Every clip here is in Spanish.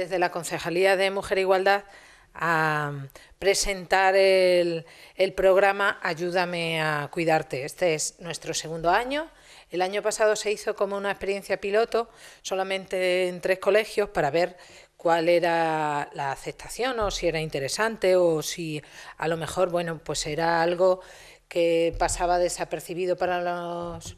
desde la Concejalía de Mujer e Igualdad a presentar el, programa Ayúdame a cuidarte. Este es nuestro segundo año. El año pasado se hizo como una experiencia piloto solamente en tres colegios para ver cuál era la aceptación o si era interesante o si a lo mejor, bueno, pues era algo que pasaba desapercibido para los,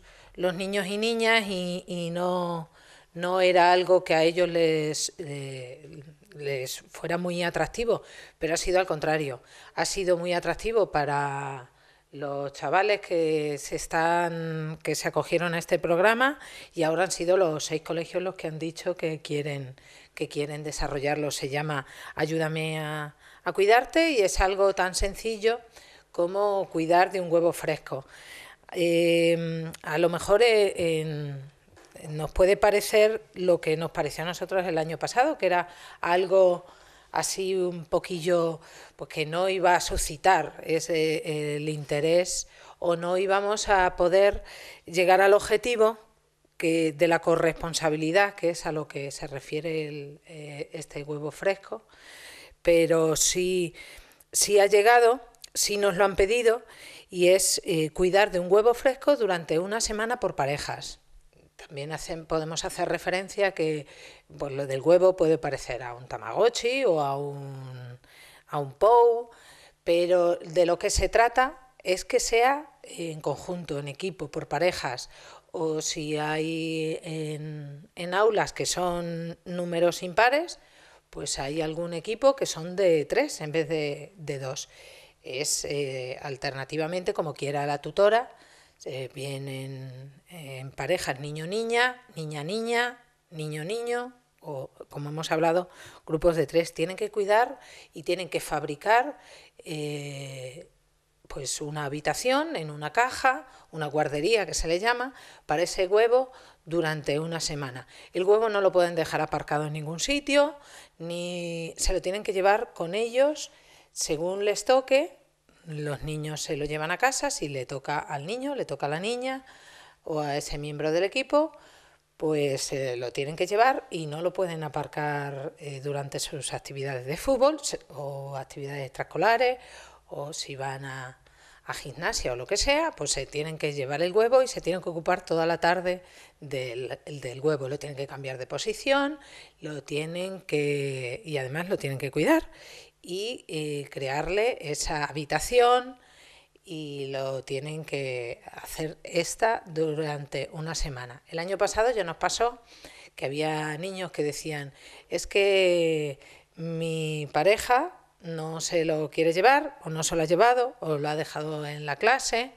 niños y niñas y no no era algo que a ellos les, eh, les fuera muy atractivo, pero ha sido al contrario. Ha sido muy atractivo para los chavales que se están que se acogieron a este programa y ahora han sido los seis colegios los que han dicho que quieren que quieren desarrollarlo se llama ayúdame a, cuidarte y es algo tan sencillo como cuidar de un huevo fresco eh, a lo mejor eh, en, nos puede parecer lo que nos pareció a nosotros el año pasado, que era algo así un poquillo, pues que no iba a suscitar ese, el interés o no íbamos a poder llegar al objetivo de la corresponsabilidad, que es a lo que se refiere eh, este huevo fresco, pero sí, ha llegado, sí nos lo han pedido y es eh, cuidar de un huevo fresco durante una semana por parejas. También podemos hacer referencia a que pues, lo del huevo puede parecer a un Tamagotchi o a un, a POU, pero de lo que se trata es que sea en conjunto, en equipo, por parejas, o si hay en, aulas que son números impares, pues hay algún equipo que son de tres en vez de, dos. Es eh, alternativamente como quiera la tutora eh, vienen eh, en parejas niño-niña, niña-niña, niño-niño, o como hemos hablado, grupos de tres. Tienen que cuidar y tienen que fabricar eh, pues una habitación en una caja, una guardería que se le llama, para ese huevo durante una semana. El huevo no lo pueden dejar aparcado en ningún sitio, ni se lo tienen que llevar con ellos según les toque los niños se lo llevan a casa, si le toca al niño, le toca a la niña o a ese miembro del equipo, pues eh, lo tienen que llevar y no lo pueden aparcar eh, durante sus actividades de fútbol o actividades extraescolares o si van a, gimnasia o lo que sea, pues se tienen que llevar el huevo y se tienen que ocupar toda la tarde del, del, huevo. Lo tienen que cambiar de posición, lo tienen que. y además lo tienen que cuidar y, eh, crearle esa habitación y lo tienen que hacer esta durante una semana. El año pasado ya nos pasó que había niños que decían, es que mi pareja no se lo quiere llevar o no se lo ha llevado o lo ha dejado en la clase,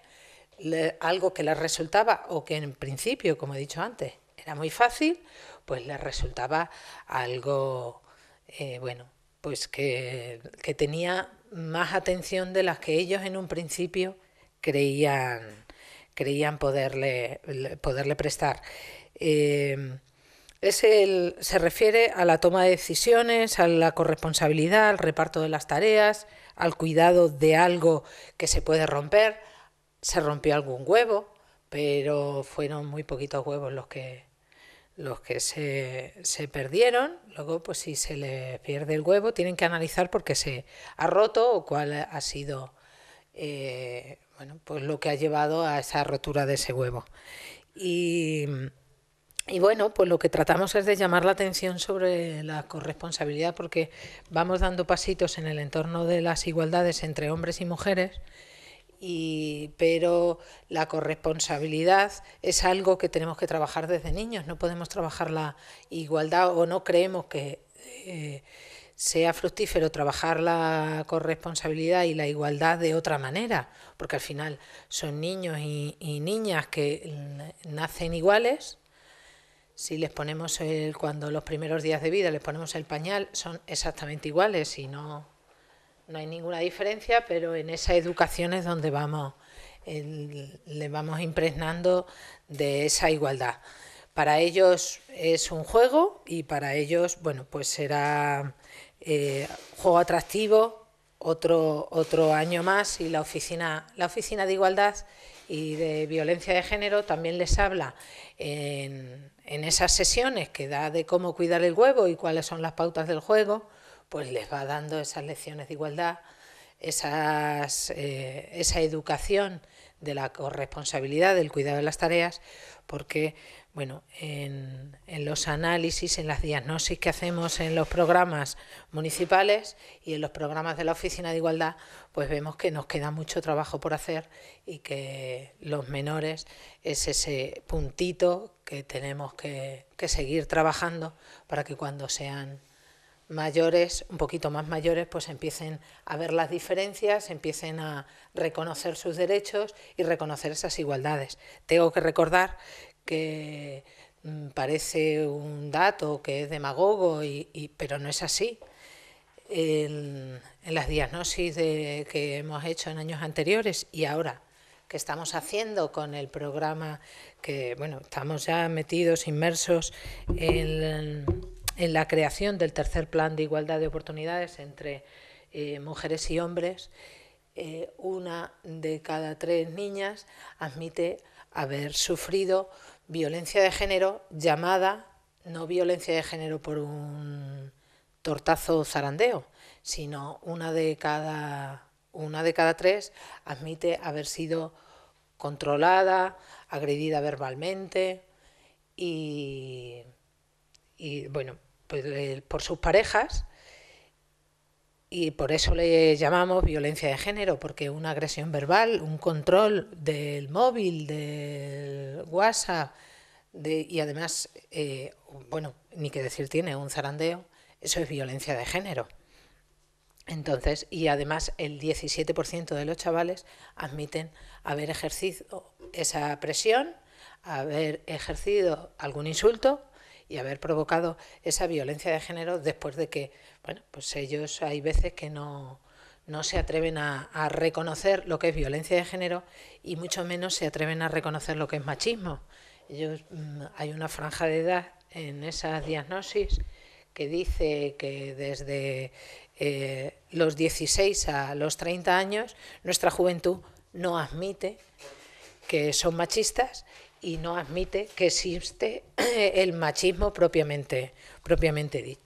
algo que les resultaba o que en principio, como he dicho antes, era muy fácil, pues les resultaba algo, eh, bueno, pues que, tenía más atención de las que ellos en un principio creían, creían poderle, poderle prestar. Eh, se refiere a la toma de decisiones, a la corresponsabilidad, al reparto de las tareas, al cuidado de algo que se puede romper. Se rompió algún huevo, pero fueron muy poquitos huevos los que, los que se, perdieron, luego pues si se les pierde el huevo, tienen que analizar por qué se ha roto o cuál ha sido eh, pues lo que ha llevado a esa rotura de ese huevo. Y, y bueno, pues lo que tratamos es de llamar la atención sobre la corresponsabilidad porque vamos dando pasitos en el entorno de las igualdades entre hombres y mujeres y, pero la corresponsabilidad es algo que tenemos que trabajar desde niños. No podemos trabajar la igualdad o no creemos que eh, sea fructífero trabajar la corresponsabilidad y la igualdad de otra manera, porque al final son niños y, niñas que nacen iguales. Si les ponemos el, cuando los primeros días de vida les ponemos el pañal, son exactamente iguales y no no hay ninguna diferencia, pero en esa educación es donde vamos, le vamos impregnando de esa igualdad. Para ellos es un juego y para ellos, bueno, pues será eh, juego atractivo otro, otro año más y la oficina, la oficina de igualdad y de violencia de género también les habla en, en esas sesiones que da de cómo cuidar el huevo y cuáles son las pautas del juego pues les va dando esas lecciones de igualdad, esas, eh, esa educación de la corresponsabilidad, del cuidado de las tareas, porque bueno, en, los análisis, en las diagnosis que hacemos en los programas municipales y en los programas de la Oficina de Igualdad, pues vemos que nos queda mucho trabajo por hacer y que los menores es ese puntito que tenemos que, que seguir trabajando para que cuando sean mayores, un poquito más mayores, pues empiecen a ver las diferencias, empiecen a reconocer sus derechos y reconocer esas igualdades. Tengo que recordar que mm, parece un dato que es demagogo, y, pero no es así. En, las diagnosis que hemos hecho en años anteriores y ahora que estamos haciendo con el programa que, bueno, estamos ya metidos, inmersos en en la creación del tercer plan de igualdad de oportunidades entre eh, mujeres y hombres, eh, una de cada tres niñas admite haber sufrido violencia de género llamada no violencia de género por un tortazo zarandeo, sino una de cada una de cada tres admite haber sido controlada, agredida verbalmente y, y bueno, pues, eh, por sus parejas y por eso le llamamos violencia de género, porque una agresión verbal, un control del móvil, del WhatsApp, de, y además, eh, bueno, ni que decir tiene un zarandeo, eso es violencia de género. Entonces, y además el 17% de los chavales admiten haber ejercido esa presión, haber ejercido algún insulto y haber provocado esa violencia de género después de que, bueno, pues ellos hay veces que no, se atreven a, reconocer lo que es violencia de género y mucho menos se atreven a reconocer lo que es machismo. Ellos, mm, hay una franja de edad en esa diagnosis que dice que desde eh, los 16 a los 30 años nuestra juventud no admite que son machistas y no admite que existe eh, el machismo propiamente, propiamente dicho.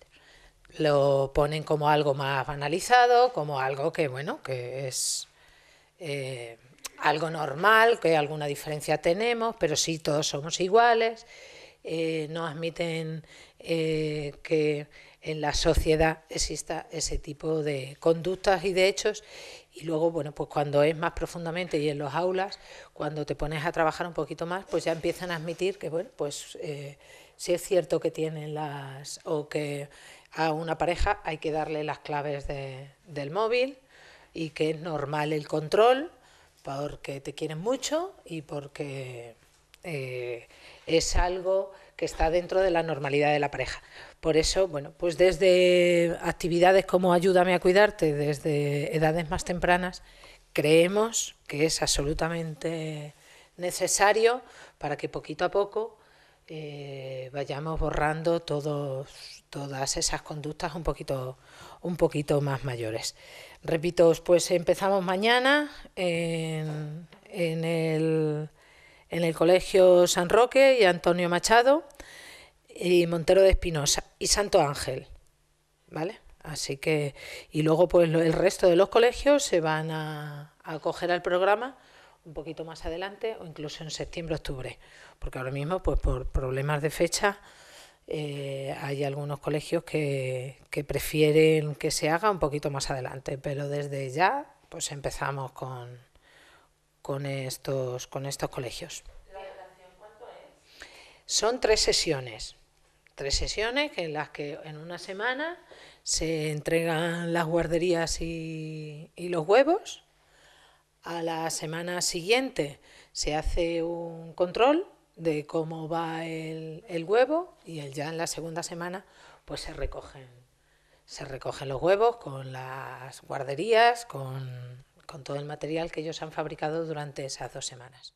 Lo ponen como algo más banalizado, como algo que, bueno, que es eh, algo normal, que alguna diferencia tenemos, pero sí todos somos iguales. Eh, no admiten que en la sociedad exista ese tipo de conductas y de hechos y luego, bueno, pues cuando es más profundamente y en los aulas, cuando te pones a trabajar un poquito más, pues ya empiezan a admitir que, bueno, pues eh, si es cierto que tienen las, o que a una pareja hay que darle las claves del móvil y que es normal el control porque te quieren mucho y porque eh, es algo que está dentro de la normalidad de la pareja. Por eso, bueno, pues desde actividades como Ayúdame a cuidarte, desde edades más tempranas, creemos que es absolutamente necesario para que poquito a poco eh, vayamos borrando todas esas conductas un poquito, más mayores. Repito, pues empezamos mañana en el en el Colegio San Roque y Antonio Machado y Montero de Espinosa y Santo Ángel, ¿vale? Así que, y luego pues el resto de los colegios se van a, acoger al programa un poquito más adelante o incluso en septiembre, octubre, porque ahora mismo pues por problemas de fecha eh, hay algunos colegios que, que prefieren que se haga un poquito más adelante, pero desde ya pues empezamos con, con estos, con estos colegios. Son tres sesiones, tres sesiones en las que en una semana se entregan las guarderías y, los huevos. A la semana siguiente se hace un control de cómo va el, el huevo y el, ya en la segunda semana pues se recogen se recogen los huevos con las guarderías, con con todo el material que ellos han fabricado durante esas dos semanas.